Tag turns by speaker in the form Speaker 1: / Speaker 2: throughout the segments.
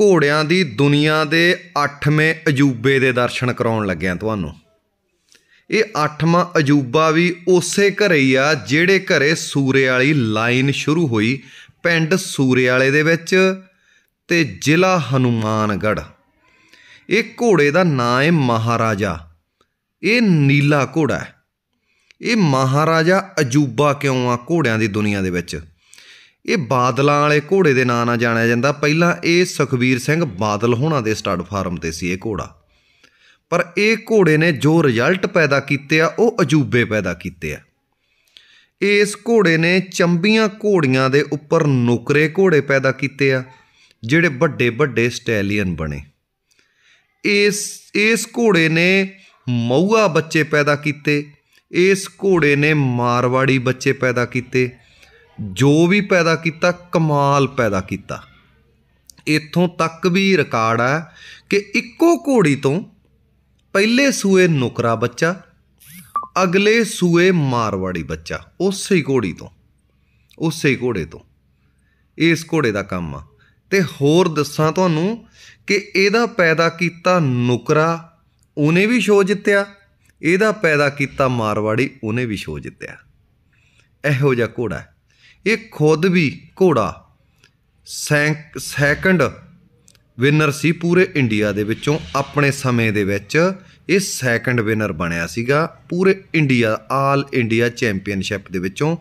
Speaker 1: ਘੋੜਿਆਂ ਦੀ ਦੁਨੀਆ ਦੇ 8ਵੇਂ ਅਜੂਬੇ ਦੇ ਦਰਸ਼ਨ ਕਰਾਉਣ ਲੱਗਿਆ ਤੁਹਾਨੂੰ ਇਹ 8ਵਾਂ ਅਜੂਬਾ ਵੀ ਉਸੇ ਘਰੇ ਹੀ ਆ ਜਿਹੜੇ ਘਰੇ ਸੂਰੇ ਵਾਲੀ ਲਾਈਨ ਸ਼ੁਰੂ ਹੋਈ ਪਿੰਡ ਸੂਰੇ ਵਾਲੇ ਦੇ ਵਿੱਚ ਤੇ ਜ਼ਿਲ੍ਹਾ ਹਨੂਮਾਨਗੜ ਇਹ ਘੋੜੇ ਦਾ ਨਾਂ ਹੈ ਮਹਾਰਾਜਾ ਇਹ ਨੀਲਾ ਘੋੜਾ ਹੈ ਇਹ ਮਹਾਰਾਜਾ ਅਜੂਬਾ ਕਿਉਂ ਆ ਘੋੜਿਆਂ ਦੀ ਦੁਨੀਆ ਦੇ ਵਿੱਚ ਇਹ ਬਾਦਲਾਂ ਵਾਲੇ ਘੋੜੇ ਦੇ ਨਾਂ ਨਾਲ ਜਾਣਿਆ ਜਾਂਦਾ ਪਹਿਲਾਂ ਇਹ ਸੁਖਵੀਰ ਸਿੰਘ ਬਾਦਲ ਹੋਣਾ ਦੇ ਸਟੱਡ ਫਾਰਮ ਤੇ ਸੀ ਇਹ ਘੋੜਾ ਪਰ ਇਹ ਘੋੜੇ ਨੇ ਜੋ ਰਿਜ਼ਲਟ ਪੈਦਾ ਕੀਤੇ ਆ ਉਹ ਅਜੂਬੇ ਪੈਦਾ ਕੀਤੇ ਆ ਇਸ ਘੋੜੇ ਨੇ ਚੰਬੀਆਂ ਘੋੜੀਆਂ ਦੇ ਉੱਪਰ ਨੁਕਰੇ ਘੋੜੇ ਪੈਦਾ ਕੀਤੇ ਆ ਜਿਹੜੇ ਵੱਡੇ ਵੱਡੇ ਸਟੈਲੀਅਨ ਬਣੇ ਇਸ ਇਸ ਘੋੜੇ ਨੇ ਮਊਆ ਬੱਚੇ ਪੈਦਾ ਕੀਤੇ ਇਸ ਘੋੜੇ ਨੇ ਮਾਰਵਾੜੀ ਬੱਚੇ ਪੈਦਾ ਕੀਤੇ ਜੋ ਵੀ ਪੈਦਾ ਕੀਤਾ ਕਮਾਲ ਪੈਦਾ ਕੀਤਾ ਇਥੋਂ ਤੱਕ ਵੀ ਰਿਕਾਰਡ ਆ ਕਿ ਇੱਕੋ ਘੋੜੀ ਤੋਂ ਪਹਿਲੇ ਸੂਏ ਨੁਕਰਾ ਬੱਚਾ ਅਗਲੇ ਸੂਏ ਮਾਰਵਾੜੀ ਬੱਚਾ ਉਸੇ ਹੀ ਘੋੜੀ ਤੋਂ ਉਸੇ ਘੋੜੇ ਤੋਂ ਇਸ ਘੋੜੇ ਦਾ ਕੰਮ ਆ ਤੇ ਹੋਰ ਦੱਸਾਂ ਤੁਹਾਨੂੰ ਕਿ ਇਹਦਾ ਪੈਦਾ ਕੀਤਾ ਨੁਕਰਾ ਉਹਨੇ ਵੀ ਸ਼ੋਅ ਜਿੱਤਿਆ ਇਹਦਾ ਪੈਦਾ ਕੀਤਾ ਮਾਰਵਾੜੀ ਉਹਨੇ ਵੀ ਸ਼ੋਅ ਜਿੱਤਿਆ ਇਹੋ ਜਿਹਾ ਘੋੜਾ ਇਹ ਖੁਦ ਵੀ ਘੋੜਾ ਸੈਕੰਡ ਵਿਨਰ ਸੀ ਪੂਰੇ ਇੰਡੀਆ ਦੇ ਵਿੱਚੋਂ ਆਪਣੇ ਸਮੇਂ ਦੇ ਵਿੱਚ ਇਹ ਸੈਕੰਡ ਵਿਨਰ ਬਣਿਆ ਸੀਗਾ ਪੂਰੇ ਇੰਡੀਆ ਆਲ ਇੰਡੀਆ ਚੈਂਪੀਅਨਸ਼ਿਪ ਦੇ ਵਿੱਚੋਂ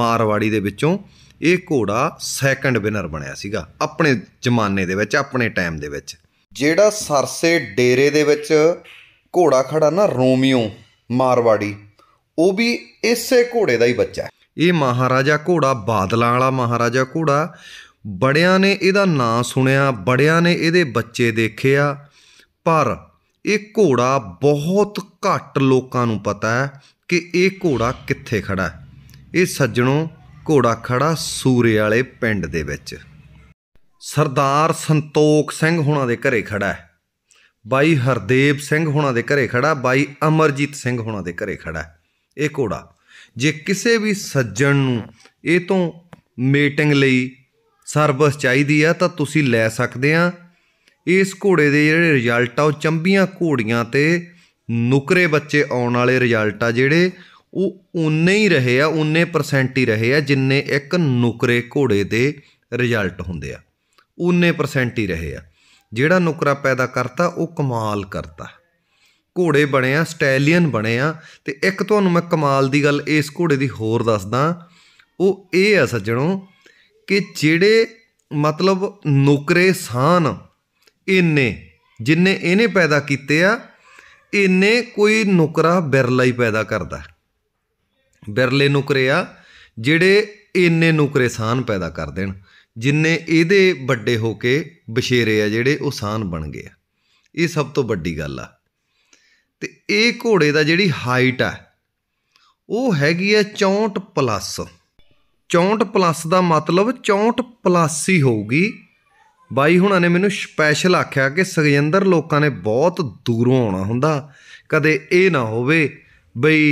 Speaker 1: ਮਾਰਵਾੜੀ ਦੇ ਵਿੱਚੋਂ ਇਹ ਘੋੜਾ ਸੈਕੰਡ ਵਿਨਰ ਬਣਿਆ ਸੀਗਾ ਆਪਣੇ ਜ਼ਮਾਨੇ ਦੇ ਵਿੱਚ ਆਪਣੇ ਟਾਈਮ ਦੇ ਵਿੱਚ ਜਿਹੜਾ ਸਰਸੇ ਡੇਰੇ ਦੇ ਵਿੱਚ ਘੋੜਾ ਖੜਾ ਨਾ ਰੋਮੀਓ ਮਾਰਵਾੜੀ ਉਹ ਵੀ ਇਸੇ ਘੋੜੇ ਦਾ ਹੀ ਬੱਚਾ ਹੈ ਇਹ ਮਹਾਰਾਜਾ ਘੋੜਾ ਬਾਦਲਾਂ ਵਾਲਾ ਮਹਾਰਾਜਾ ਘੋੜਾ ਬੜਿਆਂ ਨੇ ਇਹਦਾ ਨਾਂ ਸੁਣਿਆ ਬੜਿਆਂ ਨੇ ਇਹਦੇ ਬੱਚੇ ਦੇਖੇ ਆ ਪਰ ਇਹ ਘੋੜਾ ਬਹੁਤ ਘੱਟ ਲੋਕਾਂ ਨੂੰ ਪਤਾ ਹੈ ਕਿ ਇਹ ਘੋੜਾ ਕਿੱਥੇ ਖੜਾ ਹੈ ਇਹ ਸੱਜਣੋ ਘੋੜਾ ਖੜਾ ਸੂਰੇ ਵਾਲੇ ਪਿੰਡ ਦੇ ਵਿੱਚ ਸਰਦਾਰ ਸੰਤੋਖ ਸਿੰਘ ਹੁਣਾਂ ਦੇ ਘਰੇ ਖੜਾ ਹੈ ਬਾਈ ਹਰਦੇਵ ਸਿੰਘ ਹੁਣਾਂ ਦੇ ਘਰੇ ਖੜਾ ਬਾਈ ਅਮਰਜੀਤ ਸਿੰਘ ਹੁਣਾਂ ਦੇ ਘਰੇ ਖੜਾ ਇਹ ਘੋੜਾ ਜੇ ਕਿਸੇ ਵੀ ਸੱਜਣ ਨੂੰ ਇਹ ਤੋਂ ਮੀਟਿੰਗ ਲਈ ਸਰਵਿਸ ਚਾਹੀਦੀ ਆ ਤਾਂ ਤੁਸੀਂ ਲੈ ਸਕਦੇ ਆ ਇਸ ਘੋੜੇ ਦੇ ਜਿਹੜੇ ਰਿਜ਼ਲਟ ਆ ਉਹ ਚੰਬੀਆਂ ਘੋੜੀਆਂ ਤੇ ਨੁਕਰੇ ਬੱਚੇ ਆਉਣ ਵਾਲੇ ਰਿਜ਼ਲਟ ਆ ਜਿਹੜੇ ਉਹ ਉਨੇ ਹੀ ਰਹੇ ਆ ਉਨੇ ਪਰਸੈਂਟ ਹੀ ਰਹੇ ਆ ਜਿੰਨੇ ਇੱਕ ਨੁਕਰੇ ਘੋੜੇ ਦੇ ਰਿਜ਼ਲਟ ਹੁੰਦੇ ਆ ਉਨੇ ਪਰਸੈਂਟ ਹੀ ਰਹੇ ਆ ਜਿਹੜਾ ਨੁਕਰਾ ਪੈਦਾ ਕਰਤਾ ਉਹ ਕਮਾਲ ਕਰਤਾ ਘੋੜੇ ਬਣੇ ਆ ਸਟੈਲੀਅਨ ਬਣੇ ਆ ਤੇ ਇੱਕ ਤੁਹਾਨੂੰ ਮੈਂ ਕਮਾਲ ਦੀ ਗੱਲ ਇਸ ਘੋੜੇ ਦੀ ਹੋਰ ਦੱਸਦਾ ਉਹ ਇਹ ਆ ਸੱਜਣੋ ਕਿ ਜਿਹੜੇ ਮਤਲਬ ਨੁਕਰੇ ਸਾਨ ਇਹਨੇ ਜਿੰਨੇ ਇਹਨੇ ਪੈਦਾ ਕੀਤੇ ਆ ਇਹਨੇ ਕੋਈ ਨੁਕਰਾ ਬਿਰਲਾ ਹੀ ਪੈਦਾ ਕਰਦਾ ਬਿਰਲੇ ਨੁਕਰੇ ਆ ਜਿਹੜੇ ਇਹਨੇ ਨੁਕਰੇ ਸਾਨ ਪੈਦਾ ਕਰ ਦੇਣ ਜਿੰਨੇ ਇਹਦੇ ਵੱਡੇ ਹੋ ਕੇ ਬਸ਼ੇਰੇ ਆ ਜਿਹੜੇ ਉਹ ਸਾਨ ਬਣ ਗਏ ਆ ਇਹ ਸਭ ਤੋਂ ਵੱਡੀ ਗੱਲ ਆ ਤੇ ਇਹ ਘੋੜੇ ਦਾ ਜਿਹੜੀ ਹਾਈਟ ਆ ਉਹ ਹੈਗੀ ਹੈ 64 ਪਲੱਸ 64 ਪਲੱਸ ਦਾ ਮਤਲਬ 64 ਪਲੱਸ ਹੀ ਹੋਊਗੀ ਬਾਈ ਹੁਣਾਂ ਨੇ ਮੈਨੂੰ ਸਪੈਸ਼ਲ ਆਖਿਆ ਕਿ ਸਗਜਿੰਦਰ ਲੋਕਾਂ ਨੇ ਬਹੁਤ ਦੂਰੋਂ ਆਉਣਾ ਹੁੰਦਾ ਕਦੇ ਇਹ ਨਾ ਹੋਵੇ ਬਈ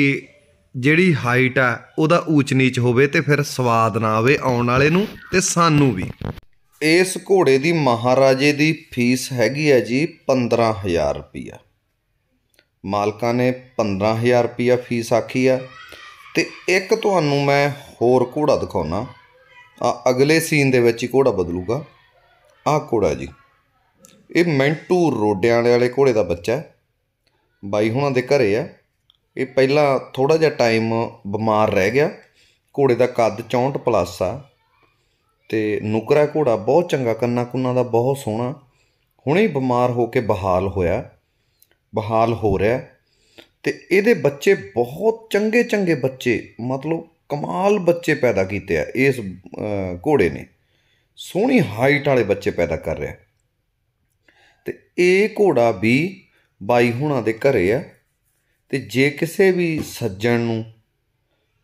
Speaker 1: ਜਿਹੜੀ ਹਾਈਟ ਆ ਉਹਦਾ ਊਚ ਨੀਚ ਹੋਵੇ ਤੇ ਫਿਰ ਸਵਾਦ ਨਾ ਆਵੇ ਆਉਣ ਵਾਲੇ ਨੂੰ ਤੇ ਸਾਨੂੰ ਵੀ ਇਸ ਘੋੜੇ ਦੀ ਮਹਾਰਾਜੇ ਦੀ ਫੀਸ ਹੈਗੀ ਆ ਜੀ 15000 ਰੁਪਿਆ ਮਾਲਕਾਂ ਨੇ 15000 ਰੁਪਿਆ ਫੀਸ ਆਖੀ ਆ ਤੇ ਇੱਕ ਤੁਹਾਨੂੰ ਮੈਂ ਹੋਰ ਘੋੜਾ ਦਿਖਾਉਣਾ ਆ ਅਗਲੇ ਸੀਨ ਦੇ ਵਿੱਚ ਹੀ ਘੋੜਾ ਬਦਲੂਗਾ ਆ ਘੋੜਾ ਜੀ ਇਹ ਮੈਂਟੂ ਰੋਡਿਆਂ ਵਾਲੇ ਘੋੜੇ ਦਾ ਬੱਚਾ ਬਾਈ ਹੁਣਾਂ ਦੇ ਘਰੇ ਆ ਇਹ ਪਹਿਲਾਂ ਥੋੜਾ ਜਿਹਾ ਟਾਈਮ ਬਿਮਾਰ ਰਹਿ ਗਿਆ ਘੋੜੇ ਦਾ ਕੱਦ 64 ਪਲੱਸ ਆ ਤੇ ਨੁਕਰਾ ਘੋੜਾ ਬਹੁਤ ਚੰਗਾ ਕੰਨਾ ਕੁੰਨਾ ਦਾ ਬਹੁਤ ਸੋਹਣਾ ਹੁਣੇ ਬਿਮਾਰ ਹੋ ਕੇ ਬਹਾਲ ਹੋਇਆ ਬਹਾਲ ਹੋ ਰਿਹਾ ਤੇ ਇਹਦੇ ਬੱਚੇ ਬਹੁਤ ਚੰਗੇ ਚੰਗੇ ਬੱਚੇ ਮਤਲਬ ਕਮਾਲ ਬੱਚੇ ਪੈਦਾ ਕੀਤੇ ਆ ਇਸ ਘੋੜੇ ਨੇ ਸੋਹਣੀ ਹਾਈਟ ਵਾਲੇ ਬੱਚੇ ਪੈਦਾ ਕਰ ਰਿਹਾ ਤੇ ਇਹ ਘੋੜਾ ਵੀ ਬਾਈ ਹੁਣਾਂ ਦੇ ਘਰੇ ਆ ਤੇ ਜੇ ਕਿਸੇ ਵੀ ਸੱਜਣ ਨੂੰ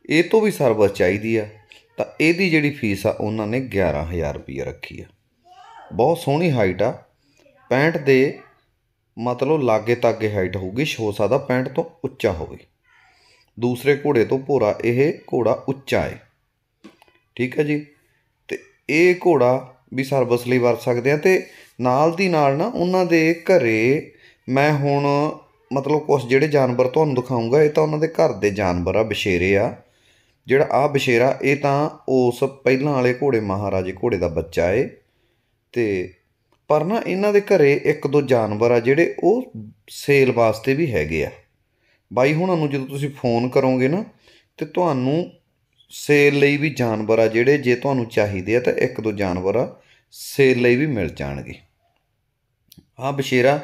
Speaker 1: ਇਹ ਤੋਂ ਵੀ ਸਰਵਿਸ ਚਾਹੀਦੀ ਆ ਤਾਂ ਇਹਦੀ ਜਿਹੜੀ ਫੀਸ ਆ ਉਹਨਾਂ ਨੇ 11000 ਰੁਪਏ ਰੱਖੀ ਆ ਬਹੁਤ ਸੋਹਣੀ ਹਾਈਟ ਆ 65 ਦੇ ਮਤਲਬ ਲਾਗੇ ਤਾਗੇ ਹਾਈਟ ਹੋਊਗੀ ਹੋ ਸਕਦਾ 65 ਤੋਂ ਉੱਚਾ ਹੋਵੇ ਦੂਸਰੇ ਘੋੜੇ ਤੋਂ ਭੋਰਾ ਇਹ ਘੋੜਾ ਉੱਚਾ ਹੈ ਠੀਕ ਹੈ ਜੀ ਤੇ ਇਹ ਘੋੜਾ ਵੀ ਸਰਵਿਸ ਲਈ ਵਰਤ ਸਕਦੇ ਆ ਤੇ ਨਾਲ ਦੀ ਨਾਲ ਨਾ ਉਹਨਾਂ ਦੇ ਘਰੇ ਮੈਂ ਹੁਣ ਮਤਲਬ ਕੁਝ ਜਿਹੜੇ ਜਾਨਵਰ ਤੁਹਾਨੂੰ ਦਿਖਾਉਂਗਾ ਇਹ ਤਾਂ ਉਹਨਾਂ ਦੇ ਘਰ ਦੇ ਜਾਨਵਰ ਆ ਬਸ਼ੇਰੇ ਆ ਜਿਹੜਾ ਆ ਬਸ਼ੇਰਾ ਇਹ ਤਾਂ ਉਸ ਪਹਿਲਾਂ ਵਾਲੇ ਘੋੜੇ ਮਹਾਰਾਜੇ ਘੋੜੇ ਦਾ ਬੱਚਾ ਏ ਤੇ ਪਰ ਨਾ ਇਹਨਾਂ ਦੇ ਘਰੇ ਇੱਕ ਦੋ ਜਾਨਵਰ ਆ ਜਿਹੜੇ ਉਹ ਸੇਲ ਵਾਸਤੇ ਵੀ ਹੈਗੇ ਆ ਬਾਈ ਹੁਣਾਂ ਨੂੰ ਜਦੋਂ ਤੁਸੀਂ ਫੋਨ ਕਰੋਗੇ ਨਾ ਤੇ ਤੁਹਾਨੂੰ ਸੇਲ ਲਈ ਵੀ ਜਾਨਵਰ ਆ ਜਿਹੜੇ ਜੇ ਤੁਹਾਨੂੰ ਚਾਹੀਦੇ ਆ ਤਾਂ ਇੱਕ ਦੋ ਜਾਨਵਰ ਆ ਸੇਲ ਲਈ ਵੀ ਮਿਲ ਜਾਣਗੇ ਆ ਬਸ਼ੇਰਾ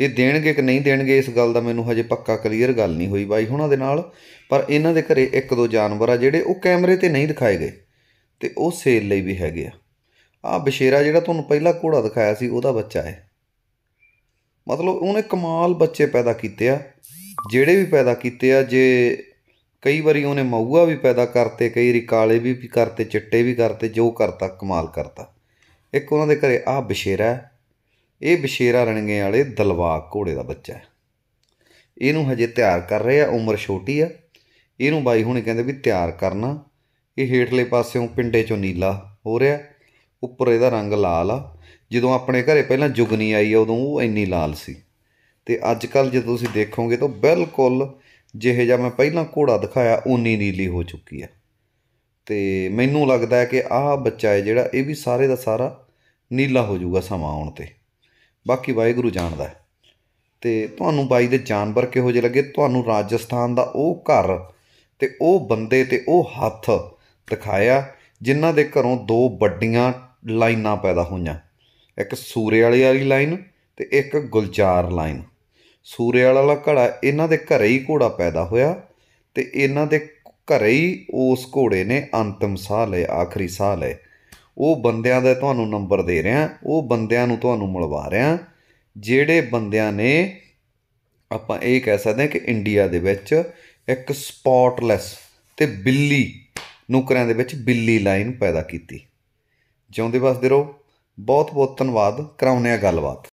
Speaker 1: ਇਹ ਦੇਣਗੇ ਕਿ ਨਹੀਂ ਦੇਣਗੇ ਇਸ ਗੱਲ ਦਾ ਮੈਨੂੰ ਹਜੇ ਪੱਕਾ ਕਲੀਅਰ ਗੱਲ ਨਹੀਂ ਹੋਈ ਬਾਈ ਹੁਣਾਂ ਦੇ ਨਾਲ ਪਰ ਇਹਨਾਂ ਦੇ ਘਰੇ ਇੱਕ ਦੋ ਜਾਨਵਰ ਆ ਜਿਹੜੇ ਉਹ ਕੈਮਰੇ ਤੇ ਨਹੀਂ ਦਿਖਾਏ ਗਏ ਤੇ ਉਹ ਸੇਲ ਲਈ ਵੀ ਹੈਗੇ ਆ ਆ ਬਸ਼ੇਰਾ ਜਿਹੜਾ ਤੁਹਾਨੂੰ ਪਹਿਲਾ ਘੋੜਾ ਦਿਖਾਇਆ ਸੀ ਉਹਦਾ ਬੱਚਾ ਹੈ ਮਤਲਬ ਉਹਨੇ ਕਮਾਲ ਬੱਚੇ ਪੈਦਾ ਕੀਤੇ ਆ ਜਿਹੜੇ ਵੀ ਪੈਦਾ ਕੀਤੇ ਆ ਜੇ ਕਈ ਵਾਰੀ ਉਹਨੇ ਮਊਆ ਵੀ ਪੈਦਾ ਕਰਤੇ ਕਈ ਵਾਰੀ ਕਾਲੇ ਵੀ ਕਰਤੇ ਚਿੱਟੇ ਵੀ ਕਰਤੇ ਜੋ ਕਰਤਾ ਕਮਾਲ ਕਰਤਾ ਇੱਕ ਉਹਨਾਂ ਦੇ ਘਰੇ ਆ ਬਸ਼ੇਰਾ ਹੈ ਇਹ ਬਸ਼ੇਰਾ ਰਣਗੇ ਵਾਲੇ ਦਲਵਾ ਘੋੜੇ ਦਾ ਬੱਚਾ ਹੈ ਇਹਨੂੰ ਹਜੇ ਤਿਆਰ ਕਰ ਰਹੇ ਆ ਉਮਰ ਛੋਟੀ ਆ ਇਹਨੂੰ ਬਾਈ ਹੁਣੇ ਕਹਿੰਦੇ ਵੀ ਤਿਆਰ ਕਰਨਾ ਇਹ ਹੇਠਲੇ ਪਾਸਿਓਂ ਪਿੰਡੇ ਚੋਂ ਨੀਲਾ ਹੋ ਰਿਹਾ ਉੱਪਰ ਇਹਦਾ ਰੰਗ ਲਾਲ ਆ ਜਦੋਂ ਆਪਣੇ ਘਰੇ ਪਹਿਲਾਂ ਜੁਗਨੀ ਆਈ ਆ ਉਦੋਂ ਉਹ ਇੰਨੀ ਲਾਲ ਸੀ ਤੇ ਅੱਜ ਕੱਲ ਜੇ ਤੁਸੀਂ ਦੇਖੋਗੇ ਤਾਂ ਬਿਲਕੁਲ ਜਿਹੇ ਜਿਹਾ ਮੈਂ ਪਹਿਲਾਂ ਘੋੜਾ ਦਿਖਾਇਆ ਉਨੀ ਨੀਲੀ ਹੋ ਚੁੱਕੀ ਆ ਤੇ ਮੈਨੂੰ ਲੱਗਦਾ ਹੈ ਕਿ ਆਹ ਬੱਚਾ ਹੈ ਜਿਹੜਾ ਇਹ ਵੀ ਸਾਰੇ ਦਾ ਸਾਰਾ ਨੀਲਾ ਹੋ ਜਾਊਗਾ ਸਮਾਂ ਆਉਣ ਤੇ ਬਾਕੀ ਵਾਹਿਗੁਰੂ ਜਾਣਦਾ ਤੇ ਤੁਹਾਨੂੰ ਬਾਈ ਦੇ ਜਾਨਵਰ ਕਿਹੋ ਜਿਹੇ ਲੱਗੇ ਤੁਹਾਨੂੰ ਰਾਜਸਥਾਨ ਦਾ ਉਹ ਘਰ ਤੇ ਉਹ ਬੰਦੇ ਤੇ ਉਹ ਹੱਥ ਦਿਖਾਇਆ ਜਿਨ੍ਹਾਂ ਦੇ ਘਰੋਂ ਦੋ ਵੱਡੀਆਂ ਲਾਈਨਾਂ ਪੈਦਾ ਹੋਈਆਂ ਇੱਕ ਸੂਰੇ ਵਾਲੇ ਵਾਲੀ ਲਾਈਨ ਤੇ ਇੱਕ ਗੁਲਜ਼ਾਰ ਲਾਈਨ ਸੂਰੇ ਵਾਲਾ ਘੜਾ ਇਹਨਾਂ ਦੇ ਘਰੇ ਹੀ ਘੋੜਾ ਪੈਦਾ ਹੋਇਆ ਤੇ ਇਹਨਾਂ ਦੇ ਘਰੇ ਹੀ ਉਸ ਘੋੜੇ ਨੇ ਅੰਤਮ ਸਾਹ ਲਏ ਆਖਰੀ ਸਾਹ ਲਏ ਉਹ ਬੰਦਿਆਂ ਦਾ ਤੁਹਾਨੂੰ ਨੰਬਰ ਦੇ ਰਿਹਾ ਉਹ ਬੰਦਿਆਂ ਨੂੰ ਤੁਹਾਨੂੰ ਮਿਲਵਾ ਰਿਹਾ ਜਿਹੜੇ ਬੰਦਿਆਂ ਨੇ ਆਪਾਂ ਇਹ ਕਹਿ ਸਕਦੇ ਹਾਂ ਕਿ ਇੰਡੀਆ ਦੇ ਵਿੱਚ ਇੱਕ ਸਪੌਟਲੈਸ ਤੇ ਬਿੱਲੀ ਨੁਕਰਾਂ ਦੇ ਵਿੱਚ ਬਿੱਲੀ ਲਾਈਨ ਪੈਦਾ ਕੀਤੀ ਜਿਉਂਦੇ ਵਸਦੇ ਰਹੋ ਬਹੁਤ ਬਹੁਤ ਧੰਨਵਾਦ ਕਰਾਉਂਦੇ ਆ ਗੱਲਬਾਤ